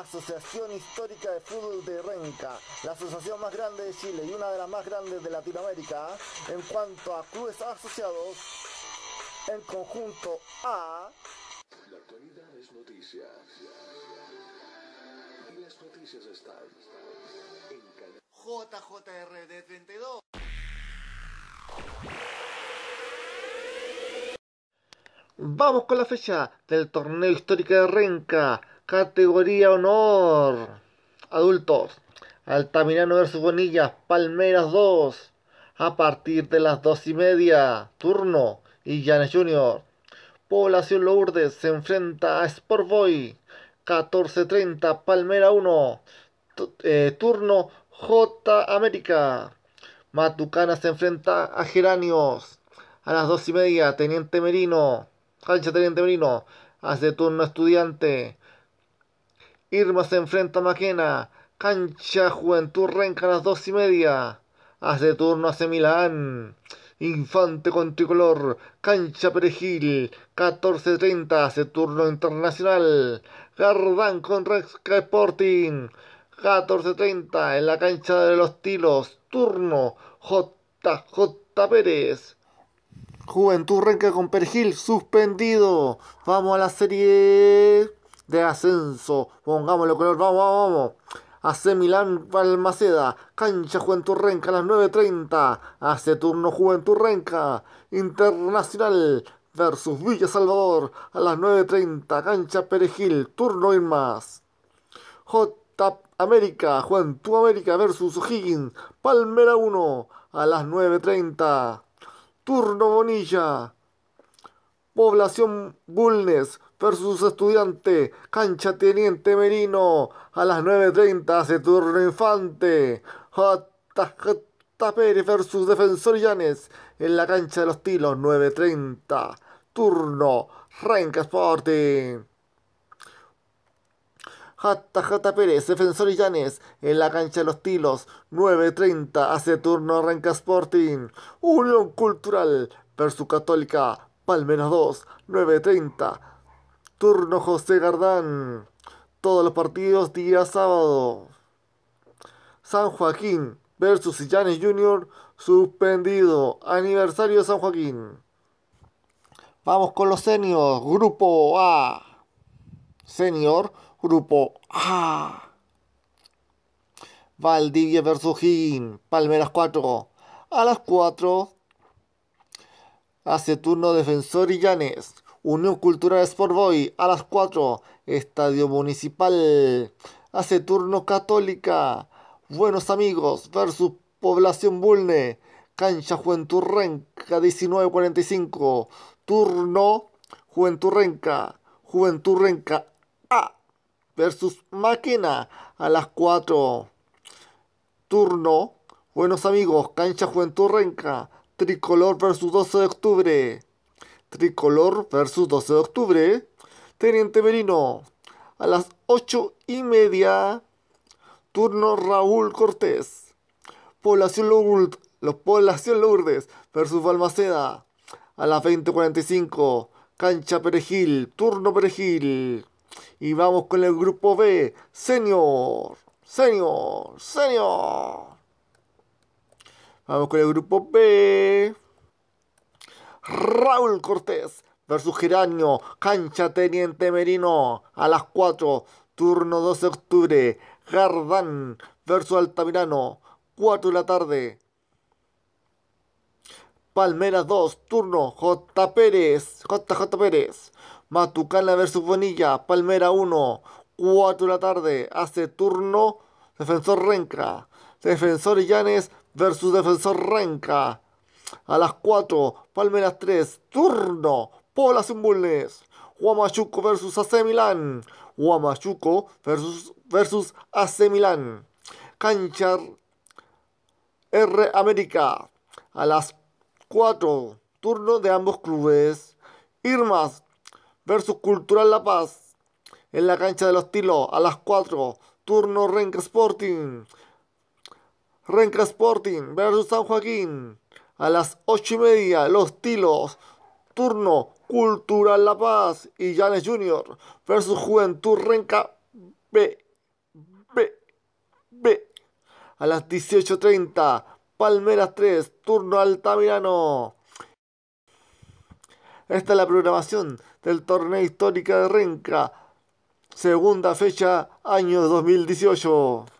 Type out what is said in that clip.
Asociación Histórica de Fútbol de Renca, la asociación más grande de Chile y una de las más grandes de Latinoamérica en cuanto a clubes asociados en conjunto a... La actualidad es noticia. Y las noticias están en JJRD 32. Vamos con la fecha del torneo histórico de Renca. Categoría Honor. Adultos. Altamirano versus Bonillas. Palmeras 2. A partir de las 2 y media. Turno. Y Janes Junior. Población Lourdes se enfrenta a Sportboy. 14.30. Palmera 1. Eh, turno J América. Matucana se enfrenta a Geranios. A las 2 y media. Teniente Merino. Cancha Teniente Merino. Hace turno estudiante. Irma se enfrenta a Maquena. Cancha Juventud Renca a las dos y media. Hace turno hace Milán. Infante con tricolor. Cancha Perejil. 14.30. Hace turno internacional. Gardán con Rexca Sporting. 14.30 en la cancha de los tilos. Turno JJ Pérez. Juventud Renca con Perejil suspendido. Vamos a la serie de ascenso. Pongámoslo color, vamos, vamos, vamos. Hace Milán palmaceda cancha Juventud Renca a las 9.30. Hace turno Juventud Renca, Internacional versus Villa Salvador a las 9.30. Cancha Perejil, turno y más. J América, Juventud América versus O'Higgins, Palmera 1 a las 9.30. Turno Bonilla. Población Bulnes versus Estudiante, cancha Teniente Merino, a las 9.30 hace turno Infante, JJ Pérez e versus Defensor Llanes, en la cancha de los Tilos, 9.30, turno Renca Sporting. JJ Pérez, e Defensor Llanes, en la cancha de los Tilos, 9.30, hace turno Renca Sporting. Unión Cultural versus Católica, Palmeras 2, 9.30, Turno José Gardán. Todos los partidos día sábado. San Joaquín versus Yanes Junior. suspendido. Aniversario de San Joaquín. Vamos con los seniors. Grupo A. Senior, grupo A. Valdivia versus Higgin. Palmeras 4. A las 4 hace turno defensor Illanes. Unión Cultural Sport Boy a las 4, Estadio Municipal. Hace turno Católica. Buenos amigos versus Población Bulne. Cancha Juventud Renca 1945. Turno Juventud Renca. Juventud Renca A versus Máquina a las 4. Turno Buenos amigos, Cancha Juventud Renca. Tricolor versus 12 de octubre. Tricolor versus 12 de octubre. Teniente Merino a las 8 y media. Turno Raúl Cortés. Población Lourdes, los Población Lourdes versus Balmaceda a las 20.45. Cancha Perejil, turno Perejil. Y vamos con el grupo B. Señor, señor, señor. Vamos con el grupo B. Raúl Cortés versus Giraño, cancha Teniente Merino, a las 4, turno 12 de octubre, Gardán versus Altamirano, 4 de la tarde. Palmera 2, turno J. Pérez, JJ Pérez. Matucana versus Bonilla, Palmera 1, 4 de la tarde. Hace turno Defensor Renca. Defensor Llanes versus Defensor Renca. A las 4, Palmeras 3, turno, Pola Bulnes. Huamachuco versus AC Milán. Huamachuco versus, versus AC Milán. Cancha R América. A las 4, turno de ambos clubes. Irmas versus Cultural La Paz. En la cancha de los Tilos, a las 4, turno Renca Sporting. Renca Sporting versus San Joaquín. A las ocho y media, los tilos. Turno Cultural La Paz y Janes Junior versus Juventud Renca B. B. B. A las 18.30, Palmeras 3, turno Altamirano. Esta es la programación del torneo histórico de Renca, segunda fecha, año 2018.